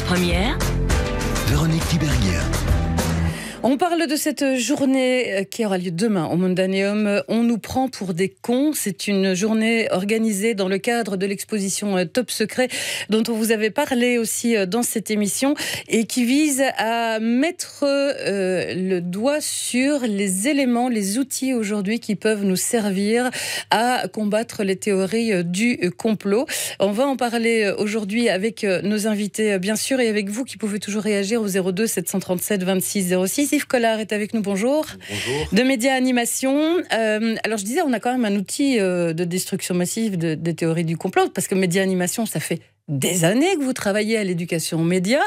première. Véronique Tiberghien. On parle de cette journée euh, qui aura lieu demain au Mondaneum. On nous prend pour des cons. C'est une journée organisée dans le cadre de l'exposition euh, Top Secret dont on vous avait parlé aussi euh, dans cette émission et qui vise à mettre le doigt sur les éléments, les outils aujourd'hui qui peuvent nous servir à combattre les théories du complot. On va en parler aujourd'hui avec nos invités, bien sûr, et avec vous qui pouvez toujours réagir au 02 737 26 06. Yves Collard est avec nous, bonjour. De Média Animation. Euh, alors je disais, on a quand même un outil euh, de destruction massive des théories du complot, parce que Média Animation, ça fait des années que vous travaillez à l'éducation aux médias,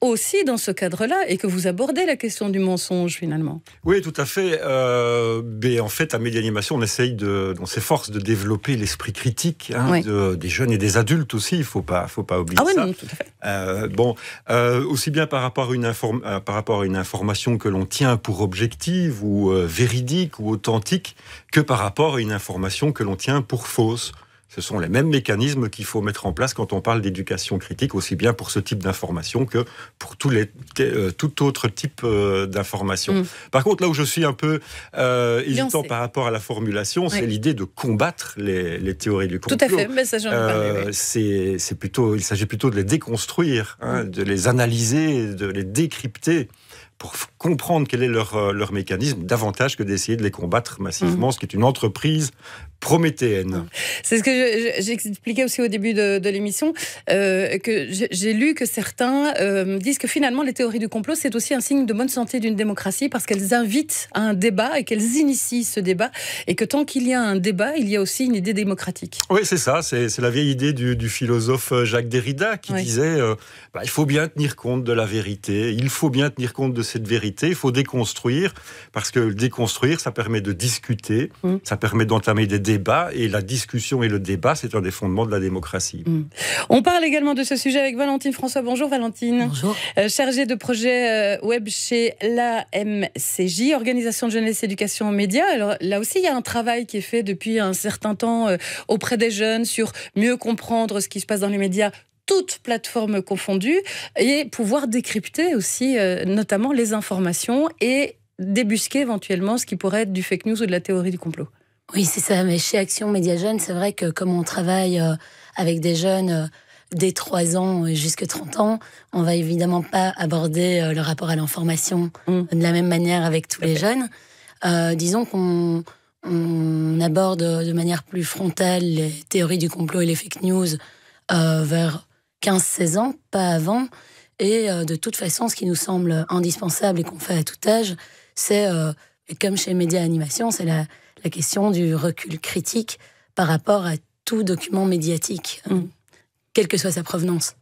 aussi dans ce cadre-là, et que vous abordez la question du mensonge finalement. Oui, tout à fait. Euh, en fait, à Média Animation, on essaye de, on s'efforce de développer l'esprit critique hein, des jeunes et des adultes aussi. Il faut pas, faut pas oublier ah, Oui, euh, bon, euh, aussi bien par rapport par rapport à une information que l'on tient pour objective ou véridique ou authentique, que par rapport à une information que l'on tient pour fausse ce sont les mêmes mécanismes qu'il faut mettre en place quand on parle d'éducation critique, aussi bien pour ce type d'information que pour tous les, euh, tout autre type euh, d'information. Mm. Par contre, là où je suis un peu euh, hésitant par rapport à la formulation, c'est l'idée de combattre les, théories du complot. Tout à fait, mais ça j'en ai euh, C'est plutôt, il s'agit plutôt de les déconstruire, hein, mm. de les analyser, de les décrypter pour comprendre quel est leur, mécanisme, davantage que d'essayer de les combattre massivement, mm. ce qui est une entreprise prométhéenne. C'est ce que j'expliquais aussi au début de, l'émission, euh, que j'ai lu que certains euh, disent que finalement les théories du complot, c'est aussi un signe de bonne santé d'une démocratie parce qu'elles invitent à un débat et qu'elles initient ce débat et que tant qu'il y a un débat, il y a aussi une idée démocratique. Oui, c'est ça, c'est la vieille idée du, philosophe euh, Jacques Derrida qui disait, bah, il faut bien tenir compte de la vérité, il faut bien tenir compte de cette vérité, il faut déconstruire parce que déconstruire, ça permet de discuter, mmh. ça permet d'entamer des débat, et la discussion et le débat, c'est un des fondements de la démocratie. Mm. On parle également de ce sujet avec Valentine François. Bonjour Valentine. Bonjour. Euh, chargée de projet euh, web chez l'AMCJ, Organisation de jeunesse, éducation aux médias. Alors là aussi, il y a un travail qui est fait depuis un certain temps euh, auprès des jeunes sur mieux comprendre ce qui se passe dans les médias toutes plateformes confondues, et pouvoir décrypter aussi notamment les informations et débusquer éventuellement ce qui pourrait être du fake news ou de la théorie du complot. Oui, c'est ça. Mais chez Action Média Jeunes, c'est vrai que comme on travaille euh, avec des jeunes euh, dès 3 ans jusqu'à 30 ans, on va évidemment pas aborder euh, le rapport à l'information mmh. de la même manière avec tous les jeunes. disons qu'on aborde de manière plus frontale les théories du complot et les fake news vers 15-16 ans, pas avant. Et de toute façon, ce qui nous semble indispensable et qu'on fait à tout âge, c'est, comme chez Média Animation, c'est la, la question du recul critique par rapport à tout document médiatique, mm. euh, quelle que soit sa provenance.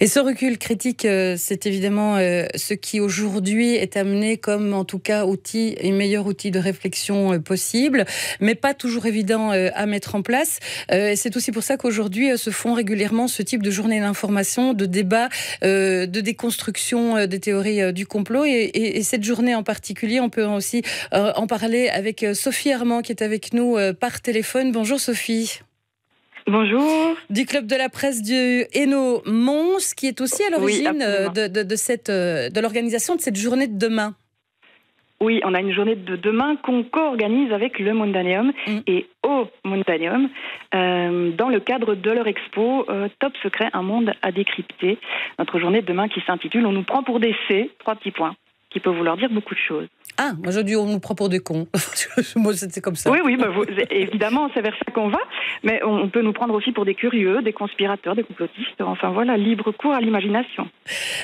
Et ce recul critique, euh, c'est évidemment euh, ce qui aujourd'hui est amené comme en tout cas outil et meilleur outil de réflexion euh, possible, mais pas toujours évident à mettre en place. Et c'est aussi pour ça qu'aujourd'hui se font régulièrement ce type de journée d'information, de débat, de déconstruction des théories du complot. Et cette journée en particulier, on peut aussi en parler avec Sophie Armand qui est avec nous par téléphone. Bonjour Sophie. Bonjour. Du club de la presse du Hainaut Mons, qui est aussi à l'origine euh, euh, de, l'organisation de cette journée de demain. Oui, on a une journée de demain qu'on co-organise avec le Mondaneum mm. et au Mondaneum euh, dans le cadre de leur expo Top Secret, un monde à décrypter. Notre journée de demain qui s'intitule On nous prend pour des C, trois petits points, qui peut vouloir dire beaucoup de choses. Ah, aujourd'hui on nous prend pour des cons. moi c'était comme ça. Oui, oui, bah, évidemment, c'est vers ça qu'on va, mais on peut nous prendre aussi pour des curieux, des conspirateurs, des complotistes. Enfin voilà, libre cours à l'imagination.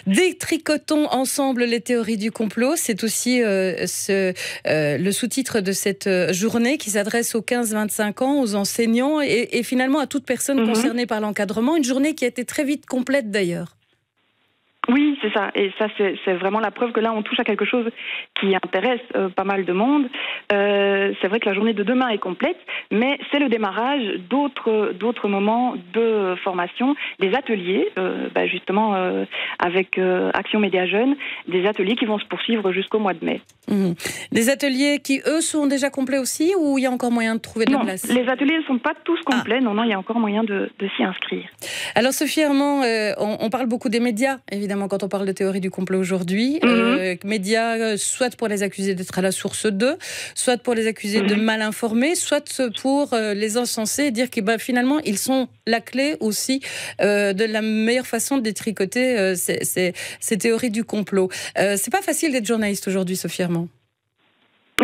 Détricotons ensemble les théories du complot. C'est aussi euh, ce, euh, le sous-titre de cette euh, journée qui s'adresse aux 15-25 ans, aux enseignants et, et, finalement à toute personne mhm. concernée par l'encadrement. Une journée qui a été très vite complète d'ailleurs. Oui, c'est ça. Et ça, c'est vraiment la preuve que là, on touche à quelque chose qui intéresse euh, pas mal de monde. Euh, c'est vrai que la journée de demain est complète, mais c'est le démarrage d'autres moments de formation, des ateliers, euh, bah, justement avec Action Média Jeunes, des ateliers qui vont se poursuivre jusqu'au mois de mai. Mmh. Des ateliers qui, eux, sont déjà complets aussi, ou il y a encore moyen de trouver de la place Les ateliers ne sont pas tous ah. complets. Non, non, il y a encore moyen de, s'y inscrire. Alors, Sophie Armand, on, on parle beaucoup des médias, évidemment évidemment, quand on parle de théorie du complot aujourd'hui. Mhm. Euh, médias, euh, soit pour les accuser d'être à la source d'eux, soit pour les accuser de mhm. mal informés, soit pour euh, les encenser et dire que bah, finalement, ils sont la clé aussi de la meilleure façon de détricoter ces, théories du complot. C'est pas facile d'être journaliste aujourd'hui, Sophie Armand.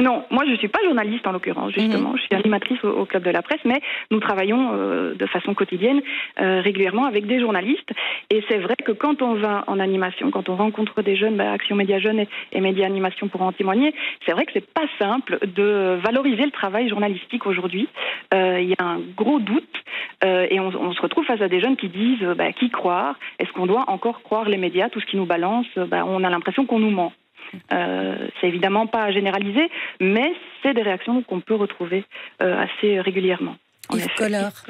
Non, moi je ne suis pas journaliste en l'occurrence, mhm. justement. Je suis animatrice au, Club de la Presse, mais nous travaillons euh, de façon quotidienne, euh, régulièrement avec des journalistes. Et c'est vrai que quand on va en animation, quand on rencontre des jeunes, bah, Action Média Jeunes et, Média Animation pour en témoigner, c'est vrai que c'est pas simple de valoriser le travail journalistique aujourd'hui. Euh, il y a un gros doute et on, se retrouve face à des jeunes qui disent bah, qui croire Est-ce qu'on doit encore croire les médias Tout ce qui nous balance, bah, on a l'impression qu'on nous ment. Euh, c'est évidemment pas généralisé, mais c'est des réactions qu'on peut retrouver euh, assez régulièrement.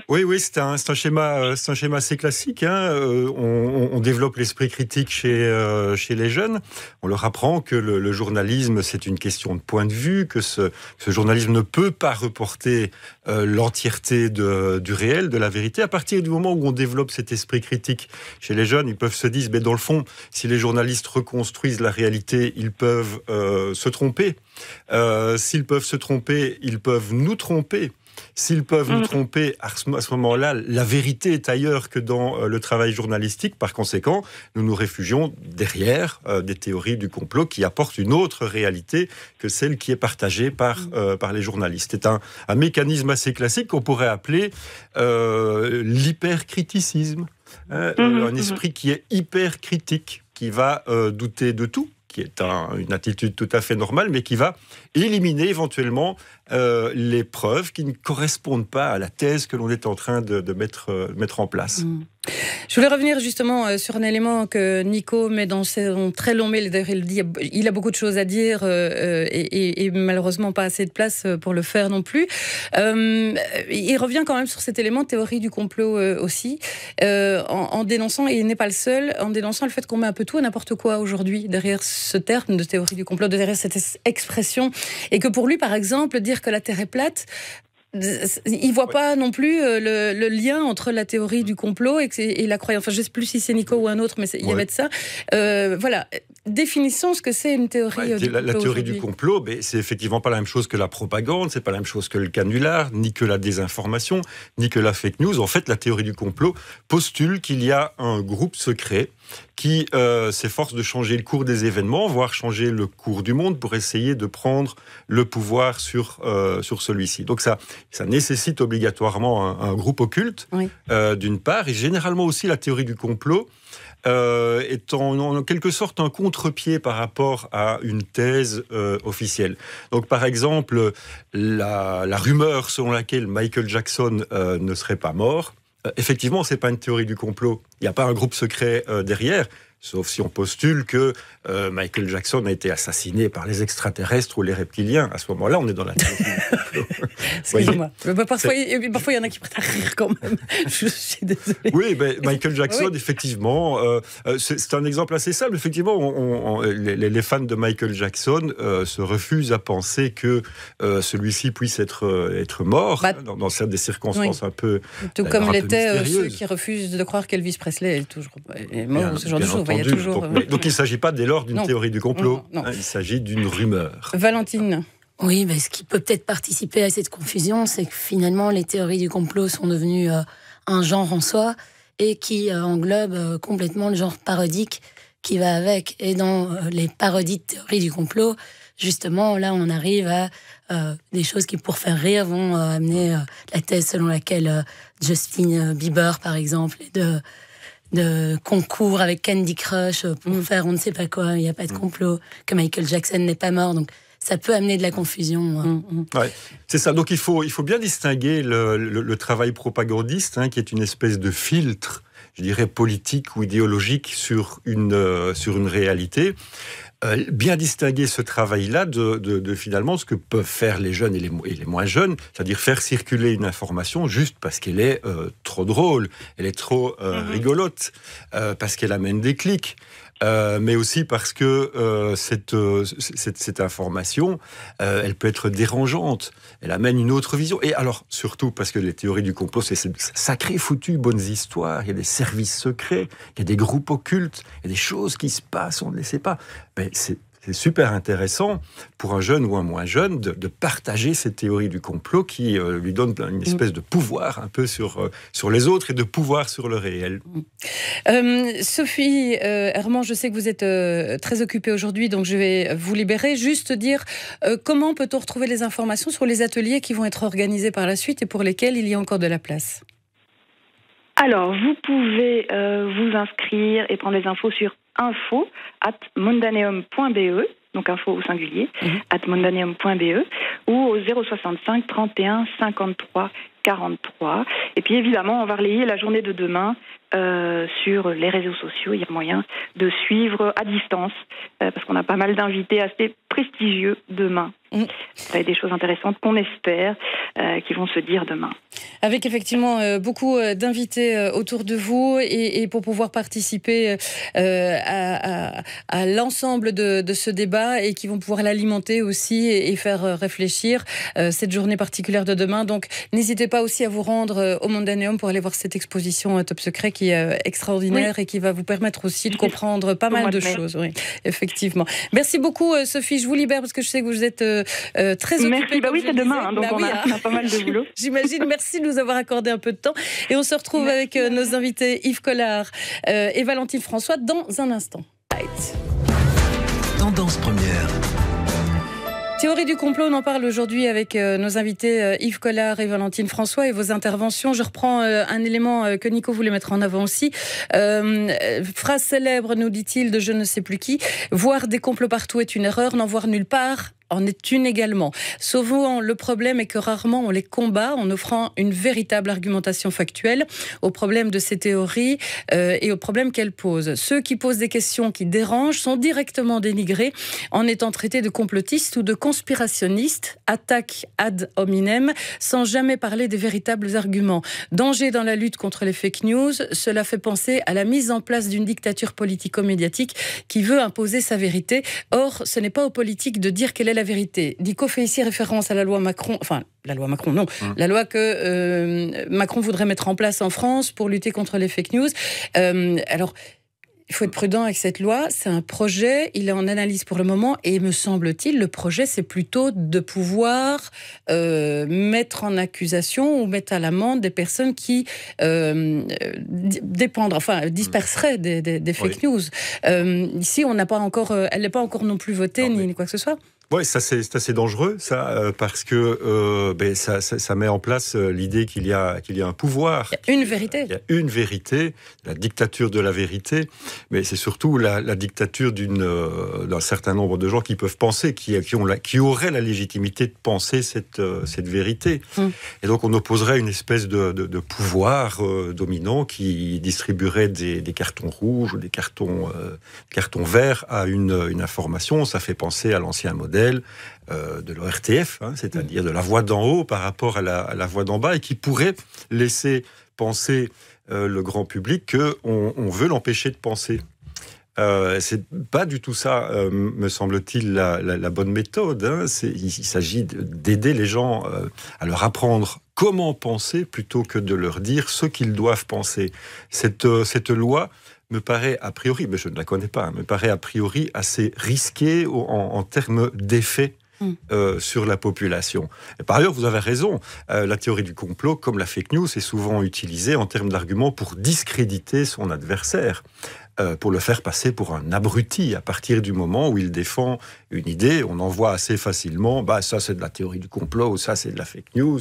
Oui, oui, c'est un, un, schéma, euh, c'est un schéma assez classique. Hein. Euh, on, développe l'esprit critique chez euh, chez les jeunes. On leur apprend que le, journalisme c'est une question de point de vue, que ce, journalisme ne peut pas reporter l'entièreté du réel, de la vérité. À partir du moment où on développe cet esprit critique chez les jeunes, ils peuvent se dire, mais dans le fond, si les journalistes reconstruisent la réalité, ils peuvent se tromper. S'ils peuvent se tromper, ils peuvent nous tromper. S'ils peuvent nous mm. tromper, à ce moment-là, la vérité est ailleurs que dans euh, le travail journalistique. Par conséquent, nous nous réfugions derrière euh, des théories du complot qui apportent une autre réalité que celle qui est partagée par, mm. euh, les journalistes. C'est un, mécanisme assez classique qu'on pourrait appeler l'hypercriticisme. Mm-hmm, un mm-hmm. esprit qui est hyper qui va douter de tout, qui est une attitude tout à fait normale, mais qui va éliminer éventuellement euh, les preuves qui ne correspondent pas à la thèse que l'on est en train de, mettre, euh, mettre en place. Mm. Je voulais revenir justement euh, sur un élément que Nico met dans son très long mail. il, il a beaucoup de choses à dire et, malheureusement pas assez de place pour le faire non plus. il revient quand même sur cet élément théorie du complot aussi, en, dénonçant, et il n'est pas le seul, en dénonçant le fait qu'on met un peu tout et n'importe quoi aujourd'hui derrière ce terme de théorie du complot, derrière cette expression. Et que pour lui, par exemple, dire que la Terre est plate, il voit pas non plus euh, le, lien entre la théorie du complot et, la croyance. Enfin, je sais plus si c'est Nico ou un autre, mais il y avait de ça. Euh, voilà. Définissons ce que c'est une théorie euh, du la, complot. La théorie du complot, mais c'est effectivement pas la même chose que la propagande, c'est pas la même chose que le canular, ni que la désinformation, ni que la fake news. En fait, la théorie du complot postule qu'il y a un groupe secret qui euh, s'efforce de changer le cours des événements, voire changer le cours du monde pour essayer de prendre le pouvoir sur, euh, celui-ci. Donc ça, nécessite obligatoirement un, groupe occulte, euh, d'une part, et généralement aussi la théorie du complot. Euh, est en, quelque sorte un contre-pied par rapport à une thèse officielle. Donc par exemple, la, rumeur selon laquelle Michael Jackson ne serait pas mort, euh, effectivement, ce c'est pas une théorie du complot. Il n'y a pas un groupe secret euh, derrière. Sauf si on postule que euh, Michael Jackson a été assassiné par les extraterrestres ou les reptiliens. À ce moment-là, on est dans la. Excusez-moi. Parfois, il y en a qui prêtent à rire quand même. Je suis désolé. Oui, ben, Michael Jackson, effectivement, euh, euh, c'est un exemple assez simple. Effectivement, on, les, fans de Michael Jackson se refusent à penser que celui-ci puisse être, être mort bah, hein, dans, certaines circonstances un peu. Tout comme l'étaient ceux qui refusent de croire qu'Elvis Presley est toujours mort, ou ce genre de choses. Euh, donc, il ne s'agit pas dès lors d'une théorie du complot, il s'agit d'une rumeur. Valentine oui, mais ce qui peut peut-être participer à cette confusion, c'est que finalement les théories du complot sont devenues euh, un genre en soi et qui euh, englobe complètement le genre parodique qui va avec. Et dans les parodies de théories du complot, justement, là, on arrive à des choses qui, pour faire rire, vont amener la thèse selon laquelle Justin Bieber, par exemple, est de de concours avec Candy Crush euh, pour mm. faire on ne sait pas quoi, il n'y a pas de mm. complot, que Michael Jackson n'est pas mort. Donc ça peut amener de la confusion. Euh. Mm, c'est ça. Donc il faut, il faut bien distinguer le, travail propagandiste, hein, qui est une espèce de filtre je dirais, politique ou idéologique sur une, euh, sur une réalité. Euh, bien distinguer ce travail-là de, de, finalement ce que peuvent faire les jeunes et les, moins jeunes, c'est-à-dire faire circuler une information juste parce qu'elle est euh, trop drôle, elle est trop euh, mm-hmm. rigolote, parce qu'elle amène des clics. Euh, mais aussi parce que euh, euh, cette, cette, information, elle peut être dérangeante. Elle amène une autre vision. Et alors, surtout parce que les théories du complot, c'est sacré foutu, bonnes histoires. Il y a des services secrets, il y a des groupes occultes, il y a des choses qui se passent, on ne les sait pas. Mais c'est c'est super intéressant pour un jeune ou un moins jeune de, partager cette théorie du complot qui euh, lui donne une espèce de pouvoir un peu sur, euh, sur les autres et de pouvoir sur le réel. Euh, Sophie, Herman, je sais que vous êtes très occupée aujourd'hui, donc je vais vous libérer. Juste dire, comment peut-on retrouver les informations sur les ateliers qui vont être organisés par la suite et pour lesquels il y a encore de la place alors, vous pouvez vous inscrire et prendre des infos sur info at mondaneum.be, donc info au singulier, mhm. at mondaneum.be, ou au 065 31 53 43. Et puis évidemment, on va relayer la journée de demain euh, sur les réseaux sociaux. Il y a moyen de suivre à distance, euh, parce qu'on a pas mal d'invités assez prestigieux demain. Il mm. Ça va des choses intéressantes qu'on espère, euh, qui vont se dire demain. Avec effectivement beaucoup d'invités autour de vous et, pour pouvoir participer à, l'ensemble de, ce débat et qui vont pouvoir l'alimenter aussi et, faire réfléchir cette journée particulière de demain. Donc n'hésitez pas aussi à vous rendre au Mondaneum pour aller voir cette exposition Top Secret qui est euh, extraordinaire et qui va vous permettre aussi de comprendre pas mal de choses. effectivement. Merci beaucoup, euh, Sophie. Je vous libère parce que je sais que vous êtes euh, très occupée. Bah Merci. oui, c'est demain, hein, donc bah on, a, hein. pas mal de boulot. J'imagine. Merci de nous avoir accordé un peu de temps. Et on se retrouve avec nos invités Yves Collard et Valentine François dans un instant. Tendance première Théorie du complot, on en parle aujourd'hui avec euh, nos invités euh, Yves Collard et Valentine François et vos interventions. Je reprends euh, un élément que Nico voulait mettre en avant aussi. phrase célèbre, nous dit-il, de je ne sais plus qui. Voir des complots partout est une erreur, n'en voir nulle part en est une également. Souvent, le problème est que rarement on les combat en offrant une véritable argumentation factuelle au problème de ces théories euh, et au problème qu'elles posent. Ceux qui posent des questions qui dérangent sont directement dénigrés en étant traités de complotistes ou de conspirationnistes, attaque ad hominem, sans jamais parler des véritables arguments. Danger dans la lutte contre les fake news, cela fait penser à la mise en place d'une dictature politico-médiatique qui veut imposer sa vérité. Or, ce n'est pas aux politiques de dire quelle est la vérité. Dico fait ici référence à la loi Macron, enfin la loi Macron, non, hein. la loi que euh, Macron voudrait mettre en place en France pour lutter contre les fake news. Euh, alors, il faut être prudent avec cette loi. C'est un projet, il est en analyse pour le moment, et me semble-t-il, le projet, c'est plutôt de pouvoir euh, mettre en accusation ou mettre à l'amende des personnes qui dépendent, enfin, disperseraient des, fake news. ici, on n'a pas encore, elle n'est pas encore non plus votée, ni quoi que ce soit. Oui, ça c'est assez dangereux, ça, euh, parce que euh, ben, ça, ça, met en place euh, l'idée qu'il y, a, qu'il y a un pouvoir. Il y a une vérité. Il y a une vérité, la dictature de la vérité, mais c'est surtout la, la dictature d'un certain nombre de gens qui peuvent penser, qui, qui, ont qui auraient la légitimité de penser cette, cette vérité. Hmm. Et donc on opposerait une espèce de, de, pouvoir dominant qui distribuerait des, des, cartons rouges ou des cartons, cartons verts à une, une information. Ça fait penser à l'ancien modèle euh, de l'ORTF, hein, c'est-à-dire de la voix d'en haut par rapport à la, voix d'en bas, et qui pourrait laisser penser euh, le grand public qu'on on veut l'empêcher de penser. Euh, c'est pas du tout ça, me semble-t-il, la, bonne méthode. Hein. Il, s'agit d'aider les gens à leur apprendre comment penser plutôt que de leur dire ce qu'ils doivent penser. cette loi me paraît a priori, mais je ne la connais pas, hein, me paraît a priori assez risqué en, en termes d'effet hmm. euh, sur la population. Et par ailleurs, vous avez raison, euh, la théorie du complot, comme la fake news, est souvent utilisée en termes d'argument pour discréditer son adversaire, euh, pour le faire passer pour un abruti à partir du moment où il défend une idée. On en voit assez facilement, bah, ça c'est de la théorie du complot, ou ça c'est de la fake news,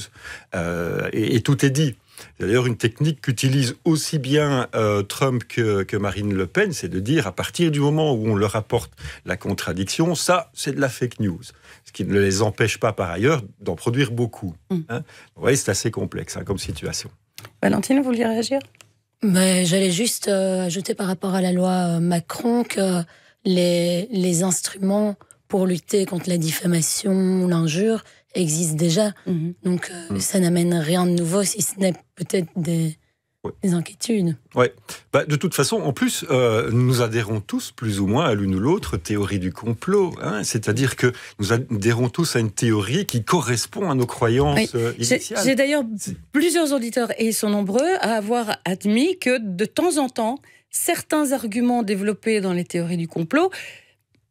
et, et tout est dit. D'ailleurs, une technique qu'utilise aussi bien euh, Trump que, Marine Le Pen, c'est de dire à partir du moment où on leur apporte la contradiction, ça, c'est de la fake news. Ce qui ne les empêche pas, par ailleurs, d'en produire beaucoup. Mm. Hein. Vous voyez, c'est assez complexe hein, comme situation. Valentine, vous vouliez réagir J'allais juste euh, ajouter par rapport à la loi euh, Macron que les, instruments pour lutter contre la diffamation, ou l'injure, existe déjà. Mhm. Donc euh, mhm. ça n'amène rien de nouveau, si ce n'est peut-être des, inquiétudes. Ouais. Bah, de toute façon, en plus, euh, nous adhérons tous plus ou moins à l'une ou l'autre théorie du complot. Hein. C'est-à-dire que nous adhérons tous à une théorie qui correspond à nos croyances euh, initiales. J'ai d'ailleurs plusieurs auditeurs, et ils sont nombreux, à avoir admis que de temps en temps, certains arguments développés dans les théories du complot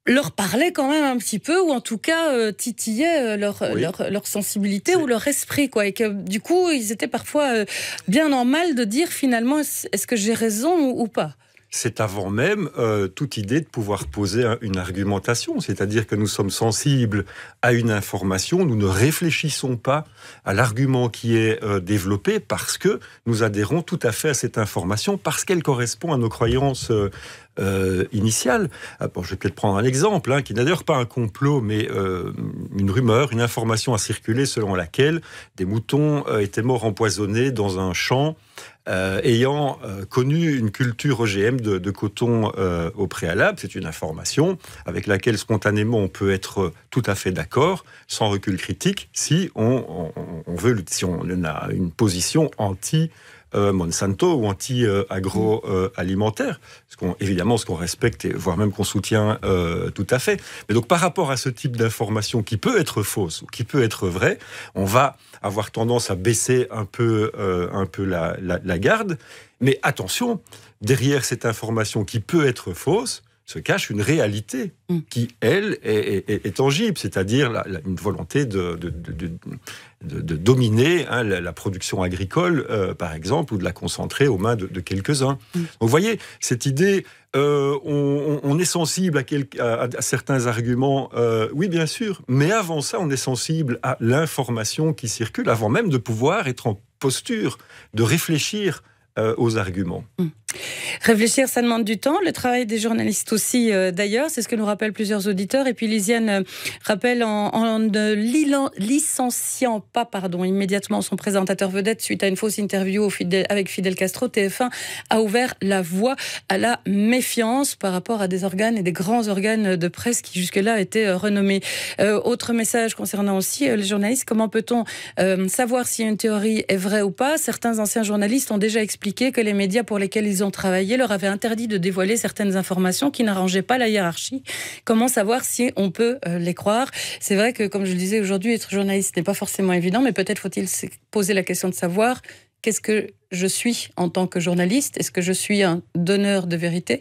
leur parlait quand même un petit peu, ou en tout cas euh, titillait euh, leur, leur, leur, sensibilité ou leur esprit, quoi. Et que du coup, ils étaient parfois euh, bien normal de dire finalement est-ce que j'ai raison ou pas c'est avant même euh, toute idée de pouvoir poser une argumentation. C'est-à-dire que nous sommes sensibles à une information, nous ne réfléchissons pas à l'argument qui est euh, développé parce que nous adhérons tout à fait à cette information, parce qu'elle correspond à nos croyances. Euh, initiales. Ah, je vais peut-être prendre un exemple, hein, qui n'est d'ailleurs pas un complot, mais une rumeur, une information a circulé selon laquelle des moutons étaient morts empoisonnés dans un champ euh, ayant euh, connu une culture OGM de, coton euh, au préalable, c'est une information avec laquelle spontanément on peut être tout à fait d'accord, sans recul critique, si on, veut, si on a une position anti euh, Monsanto ou anti-agroalimentaire, ce qu'on, évidemment ce qu'on respecte, et voire même qu'on soutient euh, tout à fait. Mais donc par rapport à ce type d'information qui peut être fausse ou qui peut être vraie, on va avoir tendance à baisser un peu, euh, un peu la garde. Mais attention, derrière cette information qui peut être fausse, se cache une réalité mm. qui, elle, est, tangible, c'est-à-dire une volonté de, de, dominer hein, la, production agricole, euh, par exemple, ou de la concentrer aux mains de, quelques-uns. Mm. vous voyez, cette idée, euh, on, est sensible à, à, certains arguments, euh, oui, bien sûr, mais avant ça, on est sensible à l'information qui circule, avant même de pouvoir être en posture de réfléchir aux arguments. Mm. Réfléchir, ça demande du temps. Le travail des journalistes aussi, euh, d'ailleurs, c'est ce que nous rappellent plusieurs auditeurs. Et puis Lisiane euh, rappelle en, en licenciant pas pardon, immédiatement son présentateur vedette suite à une fausse interview avec Fidel Castro, TF1 a ouvert la voie à la méfiance par rapport à des organes et des grands organes de presse qui jusque-là étaient euh, renommés. autre message concernant aussi les journalistes, comment peut-on savoir si une théorie est vraie ou pas Certains anciens journalistes ont déjà expliqué que les médias pour lesquels ils ont ont travaillé leur avait interdit de dévoiler certaines informations qui n'arrangeaient pas la hiérarchie. Comment savoir si on peut euh, les croire C'est vrai que, comme je le disais aujourd'hui, être journaliste n'est pas forcément évident, mais peut-être faut-il se poser la question de savoir qu'est-ce que je suis en tant que journaliste Est-ce que je suis un donneur de vérité,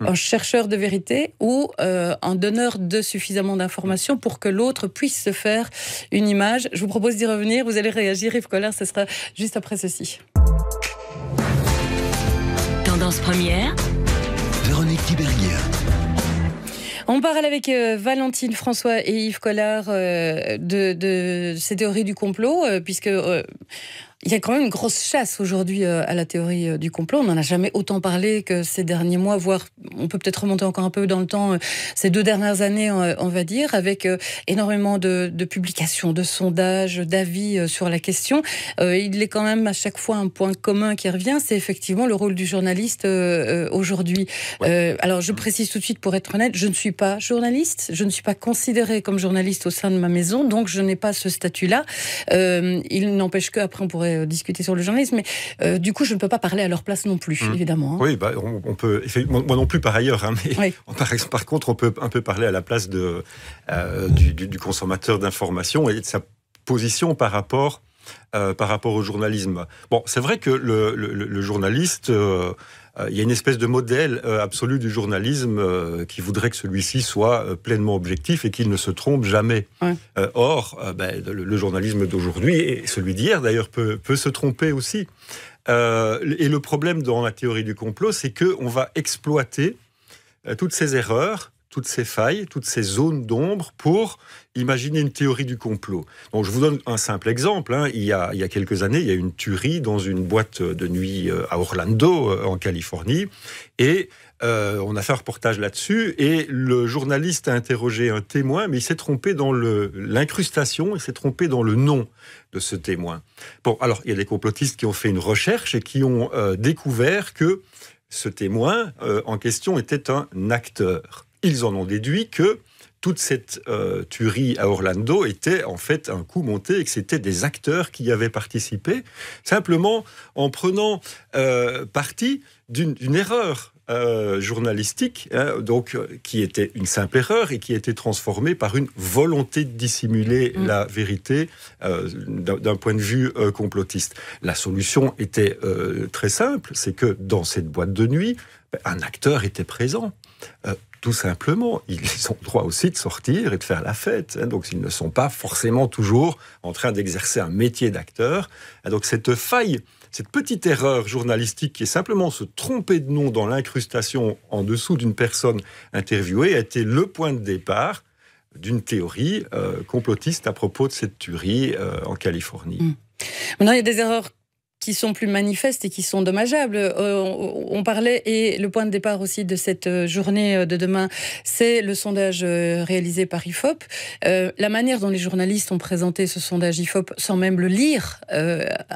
hmm. un chercheur de vérité ou euh, un donneur de suffisamment d'informations pour que l'autre puisse se faire une image Je vous propose d'y revenir. Vous allez réagir, Yves Collard, ce sera juste après ceci première. Véronique On parle avec euh, Valentine François et Yves Collard euh, de, ces théories du complot, euh, puisque il y a quand même une grosse chasse aujourd'hui euh, à la théorie euh, du complot. On n'en a jamais autant parlé que ces derniers mois, voire on peut peut-être remonter encore un peu dans le temps, euh, ces deux dernières années, on va dire, avec énormément de, publications, de sondages, d'avis sur la question. Il est quand même à chaque fois un point commun qui revient, c'est effectivement le rôle du journaliste aujourd'hui. Alors je précise tout de suite pour être honnête, je ne suis pas journaliste, je ne suis pas considérée comme journaliste au sein de ma maison, donc je n'ai pas ce statut-là. Il n'empêche que après on pourrait euh, discuter sur le journalisme, mais euh, du coup, je ne peux pas parler à leur place non plus, mm. évidemment. Hein. Oui, bah, on, peut. Moi non plus, par ailleurs, hein, mais on, par, contre, on peut un peu parler à la place de, euh, du, du, consommateur d'information et de sa position par rapport euh, par rapport au journalisme. Bon, c'est vrai que le, journaliste, euh, euh, il y a une espèce de modèle absolu du journalisme qui voudrait que celui-ci soit pleinement objectif et qu'il ne se trompe jamais. or, ben, le, journalisme d'aujourd'hui, et celui d'hier d'ailleurs, peut, peut, se tromper aussi. et le problème dans la théorie du complot, c'est qu'on va exploiter toutes ces erreurs toutes ces failles, toutes ces zones d'ombre pour imaginer une théorie du complot. Donc, je vous donne un simple exemple. Hein. Il, y a, quelques années, il y a eu une tuerie dans une boîte de nuit euh, à Orlando, euh, en Californie, et euh, on a fait un reportage là-dessus, et le journaliste a interrogé un témoin, mais il s'est trompé dans l'incrustation, il s'est trompé dans le nom de ce témoin. Bon, alors, il y a des complotistes qui ont fait une recherche et qui ont découvert que ce témoin en question était un acteur. Ils en ont déduit que toute cette euh, tuerie à Orlando était en fait un coup monté et que c'était des acteurs qui y avaient participé, simplement en prenant euh, partie d'une erreur. Euh, journalistique, hein, donc qui était une simple erreur et qui était été transformée par une volonté de dissimuler mm. la vérité d'un point de vue complotiste. La solution était très simple, c'est que dans cette boîte de nuit, un acteur était présent tout simplement, ils ont droit aussi de sortir et de faire la fête. Hein. donc, ils ne sont pas forcément toujours en train d'exercer un métier d'acteur. Ah, donc, cette faille, cette petite erreur journalistique qui est simplement se tromper de nom dans l'incrustation en dessous d'une personne interviewée a été le point de départ d'une théorie euh, complotiste à propos de cette tuerie euh, en Californie. Hmm. Maintenant, il y a des erreurs qui sont plus manifestes et qui sont dommageables. Euh, on, parlait, et le point de départ aussi de cette euh, journée euh, de demain, c'est le sondage réalisé par IFOP. la manière dont les journalistes ont présenté ce sondage IFOP, sans même le lire,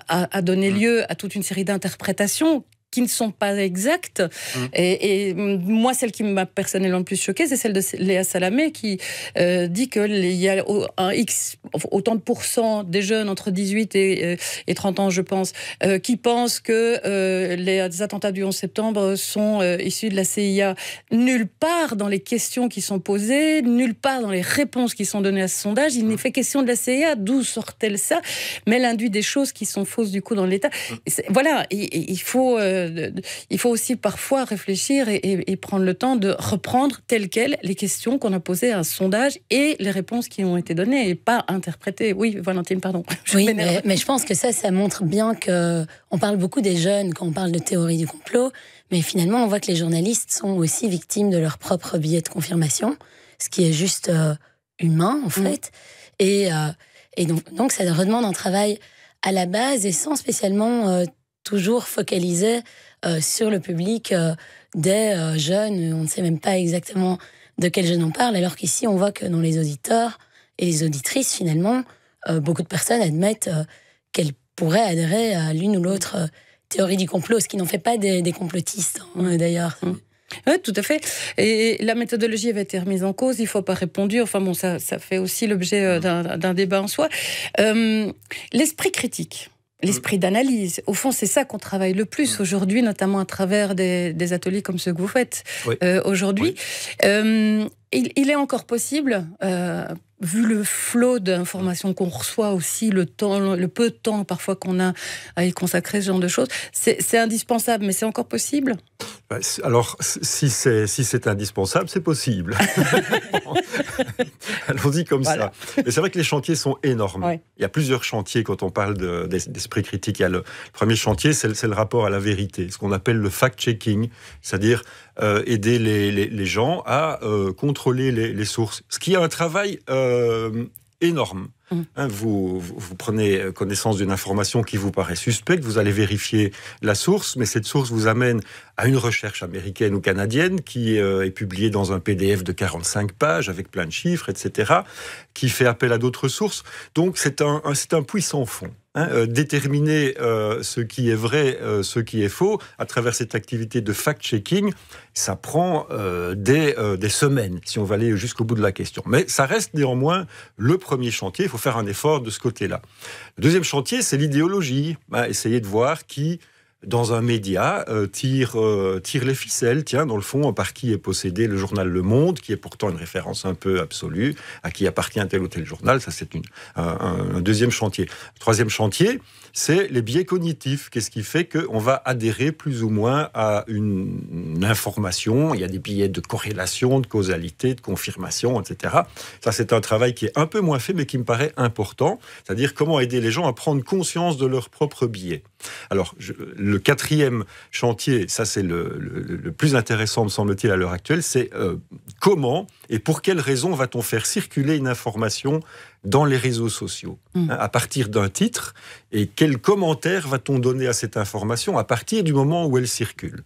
a, donné mmh. lieu à toute une série d'interprétations qui ne sont pas exactes. Mmh. Et, mmh, moi, celle qui m'a personnellement le plus choquée, c'est celle de Léa Salamé qui euh, dit qu'il y a un X, autant de pourcents des jeunes entre 18 et, 30 euh, ans, je pense, euh, qui pensent que les attentats du 11 septembre sont issus de la CIA. Nulle part dans les questions qui sont posées, nulle part dans les réponses qui sont données à ce sondage, il n'est mmh. fait question de la CIA. D'où sort-elle ça Mais elle induit des choses qui sont fausses du coup dans l'État. Voilà, il faut il faut aussi parfois réfléchir et, prendre le temps de reprendre telles quelles les questions qu'on a posées à un sondage et les réponses qui ont été données et pas interprétées. Oui, Valentine, pardon. oui, mais, je pense que ça, ça montre bien que on parle beaucoup des jeunes quand on parle de théorie du complot, mais finalement, on voit que les journalistes sont aussi victimes de leur propre biais de confirmation, ce qui est juste euh, humain en mm. fait. Euh, et, donc, donc, ça demande un travail à la base et sans spécialement euh, toujours focalisé euh, sur le public euh, des euh, jeunes. On ne sait même pas exactement de quel jeunes on parle, alors qu'ici, on voit que dans les auditeurs et les auditrices, finalement, beaucoup de personnes admettent qu'elles pourraient adhérer à l'une ou l'autre théorie du complot, ce qui n'en fait pas des, complotistes, hein, mm. d'ailleurs. Mm. Oui, tout à fait. Et la méthodologie avait été remise en cause, il ne faut pas répondre. Enfin bon, ça fait aussi l'objet mm. d'un débat en soi. L'esprit critique. L'esprit d'analyse. Au fond, c'est ça qu'on travaille le plus mm. aujourd'hui, notamment à travers des, ateliers comme ceux que vous faites euh, aujourd'hui. Euh, il, est encore possible, euh, vu le flot d'informations qu'on reçoit aussi, le temps, le peu de temps parfois qu'on a à y consacrer ce genre de choses, c'est indispensable, mais c'est encore possible euh, alors, si c'est si c'est indispensable, c'est possible. Allons-y comme ça. Mais c'est vrai que les chantiers sont énormes. Il y a plusieurs chantiers quand on parle d'esprit critique. Il y a le, premier chantier, c'est, le rapport à la vérité, ce qu'on appelle le fact-checking, c'est-à-dire euh, aider les, gens à euh, contrôler les, sources. Ce qui est un travail énorme Hein, vous, prenez connaissance d'une information qui vous paraît suspecte, vous allez vérifier la source, mais cette source vous amène à une recherche américaine ou canadienne qui euh, est publiée dans un PDF de 45 pages avec plein de chiffres, etc., qui fait appel à d'autres sources. Donc c'est un, un, un puissant fond. Hein, euh, déterminer euh, ce qui est vrai, euh, ce qui est faux, à travers cette activité de fact-checking, ça prend des, semaines, si on va aller jusqu'au bout de la question. Mais ça reste néanmoins le premier chantier, il faut faire un effort de ce côté-là. Le deuxième chantier, c'est l'idéologie, hein, essayer de voir qui dans un média euh, euh, tire, les ficelles, tiens, dans le fond, par qui est possédé le journal Le Monde, qui est pourtant une référence un peu absolue, à qui appartient tel ou tel journal, ça c'est un, deuxième chantier. Troisième chantier, c'est les biais cognitifs. Qu'est-ce qui fait qu'on va adhérer plus ou moins à une, information Il y a des biais de corrélation, de causalité, de confirmation, etc. Ça, c'est un travail qui est un peu moins fait, mais qui me paraît important, c'est-à-dire comment aider les gens à prendre conscience de leurs propres biais. Alors, le quatrième chantier, ça c'est le, plus intéressant, me semble-t-il, à l'heure actuelle, c'est euh, comment et pour quelle raison va-t-on faire circuler une information dans les réseaux sociaux mmh. hein, à partir d'un titre et quel commentaire va-t-on donner à cette information à partir du moment où elle circule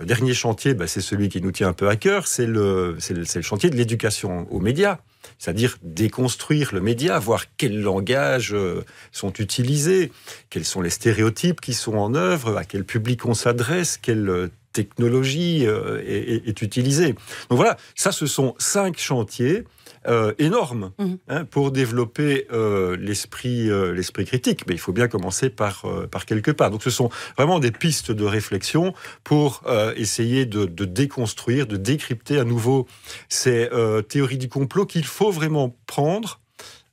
le dernier chantier, bah, c'est celui qui nous tient un peu à cœur, c'est le, chantier de l'éducation aux médias, c'est-à-dire déconstruire le média, voir quels langages euh, sont utilisés, quels sont les stéréotypes qui sont en œuvre, à quel public on s'adresse, quel euh, technologie euh, est, utilisée. Donc voilà, ça, ce sont cinq chantiers euh, énormes mhm. hein, pour développer euh, l'esprit, l'esprit critique. Mais il faut bien commencer par, par part. Donc ce sont vraiment des pistes de réflexion pour essayer de, déconstruire, de décrypter à nouveau ces théories du complot qu'il faut vraiment prendre,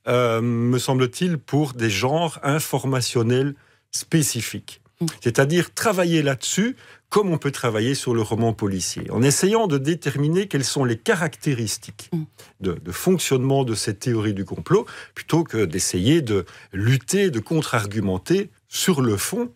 me semble-t-il, pour des genres informationnels spécifiques. Mm. C'est-à-dire travailler là-dessus comme on peut travailler sur le roman policier, en essayant de déterminer quelles sont les caractéristiques mm. de, fonctionnement de cette théorie du complot, plutôt que d'essayer de lutter, de contre-argumenter sur le fond,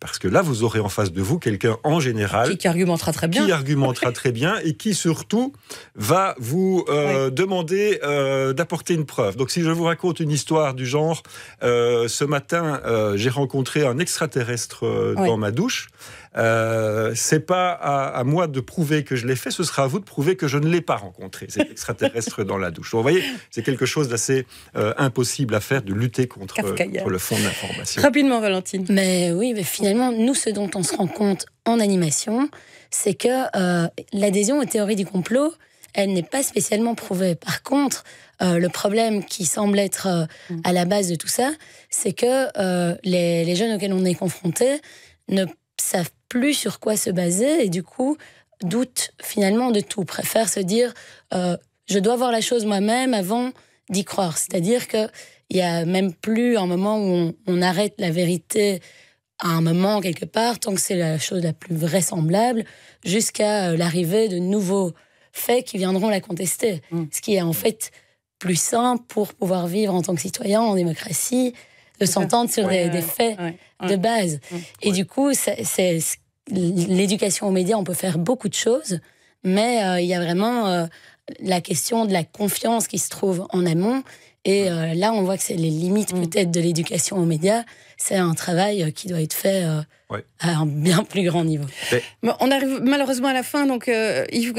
parce que là, vous aurez en face de vous quelqu'un en général qui, argumentera très bien, qui argumentera très bien et qui surtout va vous euh, demander euh, d'apporter une preuve. Donc, si je vous raconte une histoire du genre, euh, ce matin, j'ai rencontré un extraterrestre dans ma douche. Euh, c'est pas à, moi de prouver que je l'ai fait, ce sera à vous de prouver que je ne l'ai pas rencontré, cet extraterrestre dans la douche. vous voyez, c'est quelque chose d'assez euh, impossible à faire de lutter euh, contre, le fond de l'information. Rapidement, Valentine. Mais oui, mais finalement, nous, ce dont on se rend compte en animation, c'est que l'adhésion aux théories du complot, elle n'est pas spécialement prouvée. Par contre, le problème qui semble être mm. à la base de tout ça, c'est que les, les, jeunes auxquels on est confrontés ne savent plus sur quoi se baser et du coup doutent finalement de tout, préfèrent se dire euh, je dois voir la chose moi-même avant d'y croire. C'est-à-dire qu'il n'y a même plus un moment où on, arrête la vérité à un moment quelque part, tant que c'est la chose la plus vraisemblable, jusqu'à euh, l'arrivée de nouveaux faits qui viendront la contester. Mm. Ce qui est en fait plus simple pour pouvoir vivre en tant que citoyen en démocratie, de s'entendre sur des, faits de mmh. base. Mmh. Et du coup, c'est l'éducation aux médias, on peut faire beaucoup de choses, mais euh, il y a vraiment euh, la question de la confiance qui se trouve en amont. Et euh, là, on voit que c'est les limites mmh. peut-être de l'éducation aux médias. C'est un travail qui doit être fait à un bien plus grand niveau. on arrive malheureusement à la fin, donc il euh, Yves,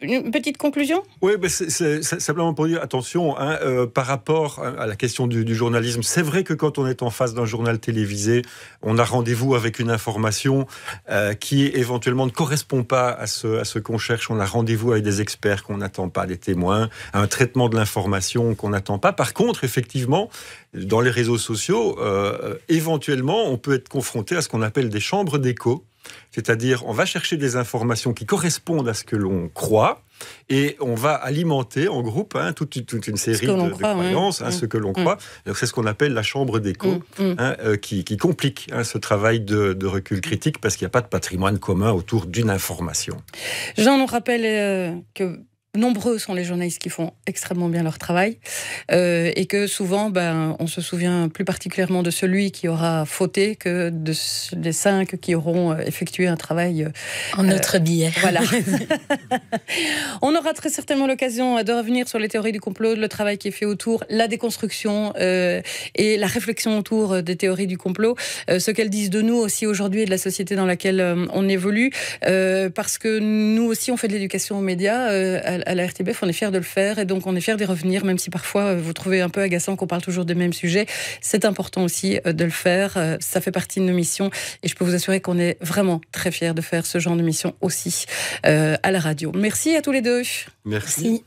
une petite conclusion Oui, c'est, simplement pour dire, attention, hein, euh, par rapport hein, à la question du, journalisme, c'est vrai que quand on est en face d'un journal télévisé, on a rendez-vous avec une information euh, qui éventuellement ne correspond pas à ce qu'on cherche, on a rendez-vous avec des experts qu'on n'attend pas, des témoins, un traitement de l'information qu'on n'attend pas. Par contre, effectivement, dans les réseaux sociaux, euh, éventuellement, on peut être confronté à ce qu'on appelle des chambres d'écho. C'est-à-dire, on va chercher des informations qui correspondent à ce que l'on croit, et on va alimenter en groupe hein, toute, une série de, croyances, à hein, mm. ce que l'on mm. croit. C'est ce qu'on appelle la chambre d'écho, mm. Hein, euh, qui, complique ce travail de, recul critique parce qu'il n'y a pas de patrimoine commun autour d'une information. Jean, on rappelle euh, que nombreux sont les journalistes qui font extrêmement bien leur travail euh, et que souvent, ben, on se souvient plus particulièrement de celui qui aura fauté que de, des cinq qui auront euh, effectué un travail. en notre euh, billet. Voilà. on aura très certainement l'occasion euh, de revenir sur les théories du complot, le travail qui est fait autour, la déconstruction et la réflexion autour des théories du complot, ce qu'elles disent de nous aussi aujourd'hui et de la société dans laquelle on évolue, parce que nous aussi, on fait de l'éducation aux médias à la RTBF, on est fiers de le faire et donc on est fiers d'y revenir, même si parfois euh, vous trouvez un peu agaçant qu'on parle toujours des mêmes sujets. C'est important aussi euh, de le faire. Euh, ça fait partie de nos missions et je peux vous assurer qu'on est vraiment très fiers de faire ce genre de mission aussi à la radio. Merci à tous les deux. Merci. Merci.